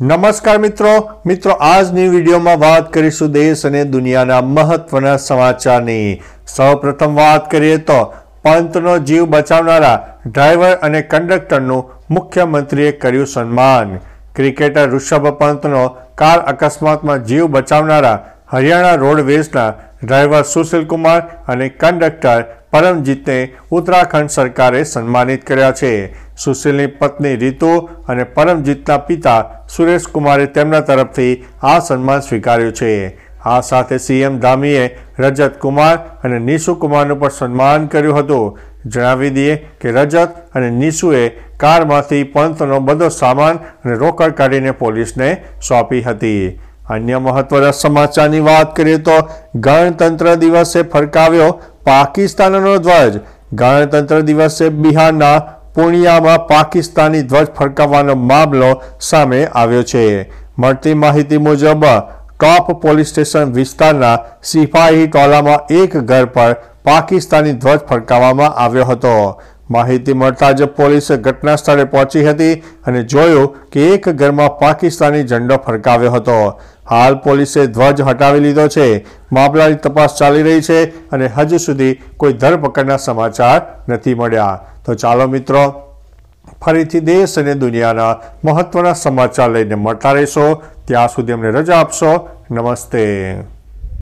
નમસ્કાર મિત્રો મિત્રો આજની વિડીયોમાં વાત કરીશું દેશ અને દુનિયાના મહત્વના સમાચારની સૌપ્રથમ વાત કરીએ તો પંતનો જીવ બચાવનારા ડ્રાઈવર અને કંડક્ટરનું મુખ્યમંત્રીએ કર્યું સન્માન ક્રિકેટર ઋષભ પંતનો કાર અકસ્માતમાં જીવ બચાવનારા હરિયાણા રોડવેઝના ડ્રાઈવર સુશીલ કુમાર અને કંડક્ટર પરમજીતને ઉત્તરાખંડ સરકારે સન્માનિત કર્યા છે સુશીલની પત્ની રીતુ અને પરમજીતના પિતા સુરેશકુમારે તેમના તરફથી આ સન્માન સ્વીકાર્યું છે આ સાથે સીએમ ધામીએ રજત કુમાર અને નીશુ કુમારનું પણ સન્માન કર્યું હતું જણાવી દઈએ કે રજત અને નીશુએ કારમાંથી પંતનો બધો સામાન અને રોકડ કાઢીને પોલીસને સોંપી હતી અન્ય મહત્વના સમાચારની વાત કરીએ તો ગણતંત્ર દિવસે ફરકાવ્યો પાકિસ્તાનનો ધ્વજ ગણતંત્ર દિવસે બિહારના પૂર્ણિયામાં પાકિસ્તાની ધ્વજ ફરકાવવાનો મામલો સામે આવ્યો છે મળતી માહિતી મુજબ કપ પોલીસ સ્ટેશન વિસ્તારના સિપાહી ટોલામાં એક ઘર પર પાકિસ્તાની ધ્વજ ફરકાવવામાં આવ્યો હતો માહિતી મળતા જ પોલીસે ઘટના સ્થળે પહોંચી હતી અને જોયું કે એક ઘરમાં પાકિસ્તાની ઝંડો ફરકાવ્યો હતો હાલ પોલીસે ધ્વજ હટાવી લીધો છે મામલાની તપાસ ચાલી રહી છે અને હજુ સુધી કોઈ ધરપકડના સમાચાર નથી મળ્યા તો ચાલો મિત્રો ફરીથી દેશ અને દુનિયાના મહત્વના સમાચાર લઈને મળતા રહેશો ત્યાં સુધી અમને રજા આપશો નમસ્તે